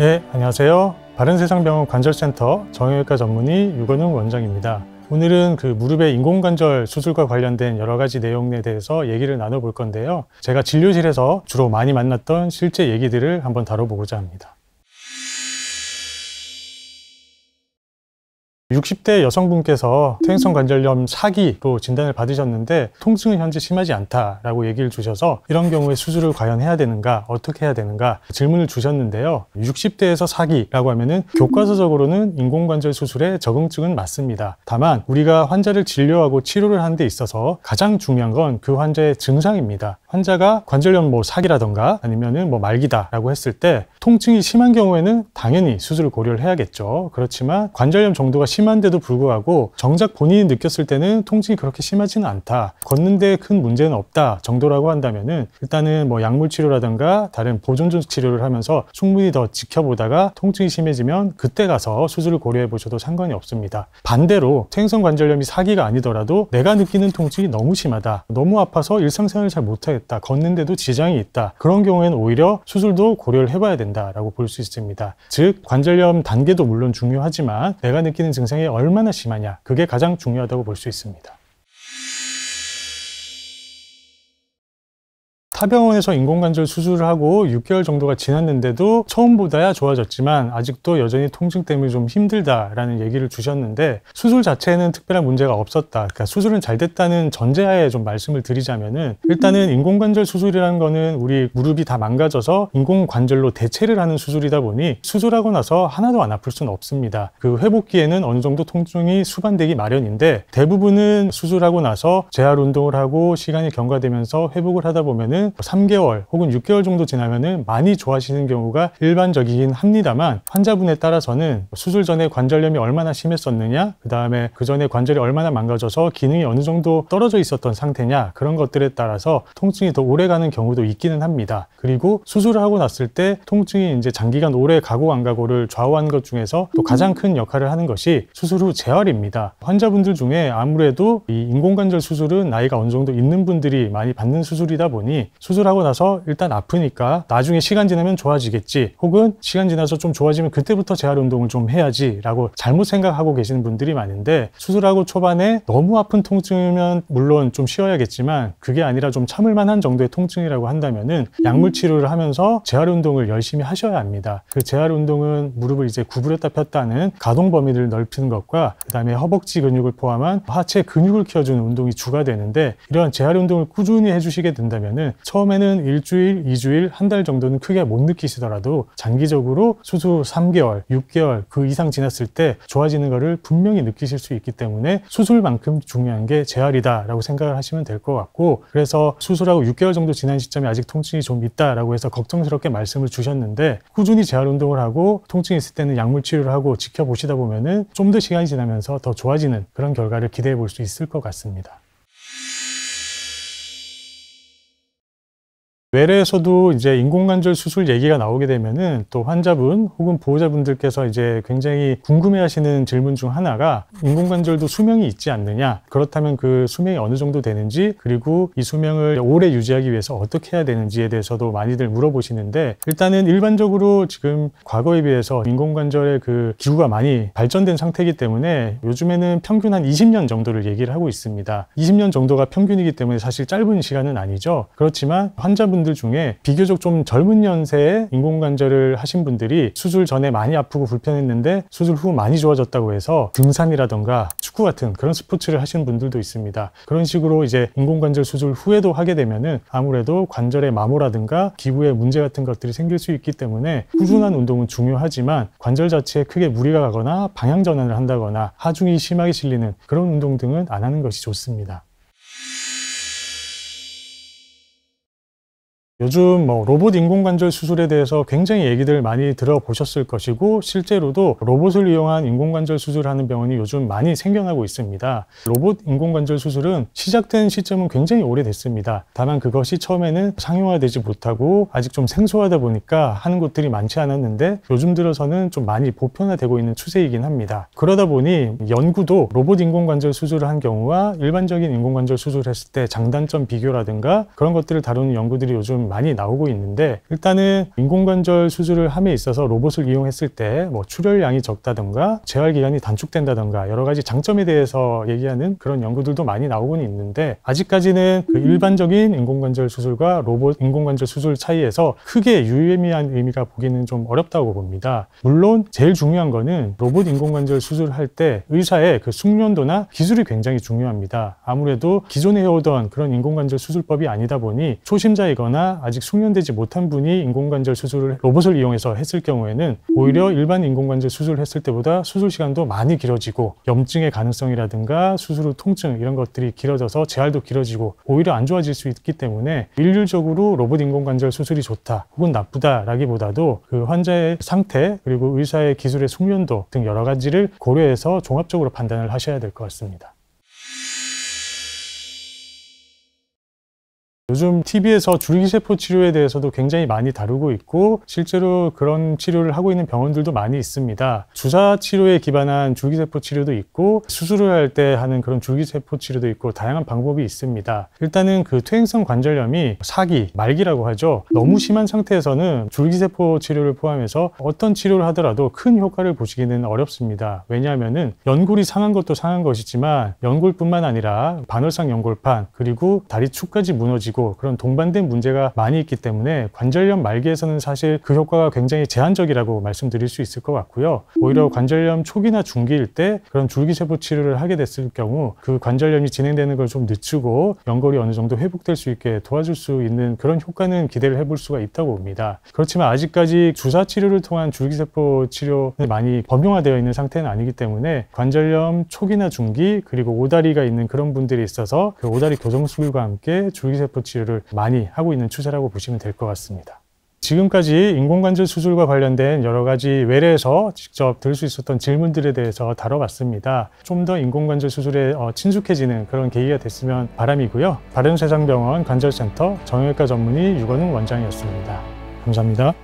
네, 안녕하세요. 바른세상병원 관절센터 정형외과 전문의 유건웅 원장입니다. 오늘은 그 무릎의 인공관절 수술과 관련된 여러 가지 내용에 대해서 얘기를 나눠볼 건데요. 제가 진료실에서 주로 많이 만났던 실제 얘기들을 한번 다뤄보고자 합니다. 60대 여성분께서 퇴행성 관절염 사기로 진단을 받으셨는데 통증은 현재 심하지 않다라고 얘기를 주셔서 이런 경우에 수술을 과연 해야 되는가 어떻게 해야 되는가 질문을 주셨는데요. 60대에서 사기라고 하면은 교과서적으로는 인공관절 수술의 적응증은 맞습니다. 다만 우리가 환자를 진료하고 치료를 하는 데 있어서 가장 중요한 건 그 환자의 증상입니다. 환자가 관절염 뭐 4기라던가 아니면은 뭐 말기다라고 했을 때 통증이 심한 경우에는 당연히 수술을 고려를 해야겠죠. 그렇지만 관절염 정도가 심 심한데도 불구하고 정작 본인이 느꼈을 때는 통증이 그렇게 심하지는 않다. 걷는데 큰 문제는 없다 정도라고 한다면 일단은 뭐 약물 치료라든가 다른 보존적 치료를 하면서 충분히 더 지켜보다가 통증이 심해지면 그때 가서 수술을 고려해 보셔도 상관이 없습니다. 반대로 생행성 관절염이 사기가 아니더라도 내가 느끼는 통증이 너무 심하다. 너무 아파서 일상생활을 잘 못하겠다. 걷는데도 지장이 있다. 그런 경우에는 오히려 수술도 고려를 해봐야 된다라고 볼 수 있습니다. 즉 관절염 단계도 물론 중요하지만 내가 느끼는 증상 발생이 얼마나 심하냐 그게 가장 중요하다고 볼 수 있습니다. 하병원에서 인공관절 수술을 하고 6개월 정도가 지났는데도 처음보다야 좋아졌지만 아직도 여전히 통증 때문에 좀 힘들다라는 얘기를 주셨는데 수술 자체는 특별한 문제가 없었다. 그러니까 수술은 잘 됐다는 전제하에 좀 말씀을 드리자면은 일단은 인공관절 수술이라는 거는 우리 무릎이 다 망가져서 인공관절로 대체를 하는 수술이다 보니 수술하고 나서 하나도 안 아플 수는 없습니다. 그 회복기에는 어느 정도 통증이 수반되기 마련인데 대부분은 수술하고 나서 재활 운동을 하고 시간이 경과되면서 회복을 하다 보면은 3개월 혹은 6개월 정도 지나면 많이 좋아지는 경우가 일반적이긴 합니다만 환자분에 따라서는 뭐 수술 전에 관절염이 얼마나 심했었느냐 그 다음에 그 전에 관절이 얼마나 망가져서 기능이 어느 정도 떨어져 있었던 상태냐 그런 것들에 따라서 통증이 더 오래가는 경우도 있기는 합니다 그리고 수술을 하고 났을 때 통증이 이제 장기간 오래 가고 안 가고를 좌우하는 것 중에서 또 가장 큰 역할을 하는 것이 수술 후 재활입니다 환자분들 중에 아무래도 이 인공관절 수술은 나이가 어느 정도 있는 분들이 많이 받는 수술이다 보니 수술하고 나서 일단 아프니까 나중에 시간 지나면 좋아지겠지 혹은 시간 지나서 좀 좋아지면 그때부터 재활 운동을 좀 해야지 라고 잘못 생각하고 계시는 분들이 많은데 수술하고 초반에 너무 아픈 통증이면 물론 좀 쉬어야겠지만 그게 아니라 좀 참을 만한 정도의 통증이라고 한다면은 음. 약물 치료를 하면서 재활 운동을 열심히 하셔야 합니다. 그 재활 운동은 무릎을 이제 구부렸다 폈다는 가동 범위를 넓히는 것과 그다음에 허벅지 근육을 포함한 하체 근육을 키워주는 운동이 주가 되는데 이러한 재활 운동을 꾸준히 해주시게 된다면은 처음에는 일주일, 이주일, 한 달 정도는 크게 못 느끼시더라도 장기적으로 수술 3개월, 6개월 그 이상 지났을 때 좋아지는 것을 분명히 느끼실 수 있기 때문에 수술만큼 중요한 게 재활이다라고 생각을 하시면 될 것 같고 그래서 수술하고 6개월 정도 지난 시점에 아직 통증이 좀 있다라고 해서 걱정스럽게 말씀을 주셨는데 꾸준히 재활 운동을 하고 통증이 있을 때는 약물 치료를 하고 지켜보시다 보면은 좀 더 시간이 지나면서 더 좋아지는 그런 결과를 기대해 볼 수 있을 것 같습니다. 외래에서도 이제 인공관절 수술 얘기가 나오게 되면은 또 환자분 혹은 보호자분들께서 이제 굉장히 궁금해하시는 질문 중 하나가 인공관절도 수명이 있지 않느냐 그렇다면 그 수명이 어느 정도 되는지 그리고 이 수명을 오래 유지하기 위해서 어떻게 해야 되는지에 대해서도 많이들 물어보시는데 일단은 일반적으로 지금 과거에 비해서 인공관절의 그 기구가 많이 발전된 상태이기 때문에 요즘에는 평균 한 20년 정도를 얘기를 하고 있습니다. 20년 정도가 평균이기 때문에 사실 짧은 시간은 아니죠. 그렇지만 환자분 분들 중에 비교적 좀 젊은 연세에 인공관절을 하신 분들이 수술 전에 많이 아프고 불편했는데 수술 후 많이 좋아졌다고 해서 등산이라던가 축구 같은 그런 스포츠를 하시는 분들도 있습니다. 그런 식으로 이제 인공관절 수술 후에도 하게 되면은 아무래도 관절의 마모라든가 기부의 문제 같은 것들이 생길 수 있기 때문에 꾸준한 운동은 중요하지만 관절 자체에 크게 무리가 가거나 방향 전환을 한다거나 하중이 심하게 실리는 그런 운동 등은 안 하는 것이 좋습니다. 요즘 뭐 로봇 인공관절 수술에 대해서 굉장히 얘기들 많이 들어보셨을 것이고 실제로도 로봇을 이용한 인공관절 수술하는 병원이 요즘 많이 생겨나고 있습니다. 로봇 인공관절 수술은 시작된 시점은 굉장히 오래됐습니다. 다만 그것이 처음에는 상용화되지 못하고 아직 좀 생소하다 보니까 하는 곳들이 많지 않았는데 요즘 들어서는 좀 많이 보편화되고 있는 추세이긴 합니다. 그러다 보니 연구도 로봇 인공관절 수술을 한 경우와 일반적인 인공관절 수술을 했을 때 장단점 비교라든가 그런 것들을 다루는 연구들이 요즘 많이 나오고 있는데 일단은 인공관절 수술을 함에 있어서 로봇을 이용했을 때뭐 출혈량이 적다던가 재활 기간이 단축된다던가 여러 가지 장점에 대해서 얘기하는 그런 연구들도 많이 나오고는 있는데 아직까지는 그 일반적인 인공관절 수술과 로봇 인공관절 수술 차이에서 크게 유의미한 의미가 보기는 좀 어렵다고 봅니다. 물론 제일 중요한 거는 로봇 인공관절 수술할 때 의사의 그 숙련도나 기술이 굉장히 중요합니다. 아무래도 기존에 해오던 그런 인공관절 수술법이 아니다 보니 초심자이거나 아직 숙련되지 못한 분이 인공관절 수술을 로봇을 이용해서 했을 경우에는 오히려 일반 인공관절 수술을 했을 때보다 수술 시간도 많이 길어지고 염증의 가능성이라든가 수술 후 통증 이런 것들이 길어져서 재활도 길어지고 오히려 안 좋아질 수 있기 때문에 일률적으로 로봇 인공관절 수술이 좋다 혹은 나쁘다라기보다도 그 환자의 상태 그리고 의사의 기술의 숙련도 등 여러 가지를 고려해서 종합적으로 판단을 하셔야 될 것 같습니다. 요즘 TV에서 줄기세포 치료에 대해서도 굉장히 많이 다루고 있고 실제로 그런 치료를 하고 있는 병원들도 많이 있습니다. 주사 치료에 기반한 줄기세포 치료도 있고 수술을 할 때 하는 그런 줄기세포 치료도 있고 다양한 방법이 있습니다. 일단은 그 퇴행성 관절염이 사기, 말기라고 하죠. 너무 심한 상태에서는 줄기세포 치료를 포함해서 어떤 치료를 하더라도 큰 효과를 보시기는 어렵습니다. 왜냐하면은 연골이 상한 것도 상한 것이지만 연골뿐만 아니라 반월상 연골판 그리고 다리 축까지 무너지고 있고 그런 동반된 문제가 많이 있기 때문에 관절염 말기에서는 사실 그 효과가 굉장히 제한적이라고 말씀드릴 수 있을 것 같고요. 오히려 음. 관절염 초기나 중기일 때 그런 줄기세포 치료를 하게 됐을 경우 그 관절염이 진행되는 걸 좀 늦추고 연골이 어느 정도 회복될 수 있게 도와줄 수 있는 그런 효과는 기대를 해볼 수가 있다고 봅니다. 그렇지만 아직까지 주사 치료를 통한 줄기세포 치료는 많이 범용화되어 있는 상태는 아니기 때문에 관절염 초기나 중기 그리고 오다리가 있는 그런 분들이 있어서 그 오다리 교정술과 함께 줄기세포 치료 치료를 많이 하고 있는 추세라고 보시면 될 것 같습니다. 지금까지 인공관절 수술과 관련된 여러 가지 외래에서 직접 들 수 있었던 질문들에 대해서 다뤄봤습니다. 좀 더 인공관절 수술에 어, 친숙해지는 그런 계기가 됐으면 바람이고요. 바른세상병원 관절센터 정형외과 전문의 유건웅 원장이었습니다. 감사합니다.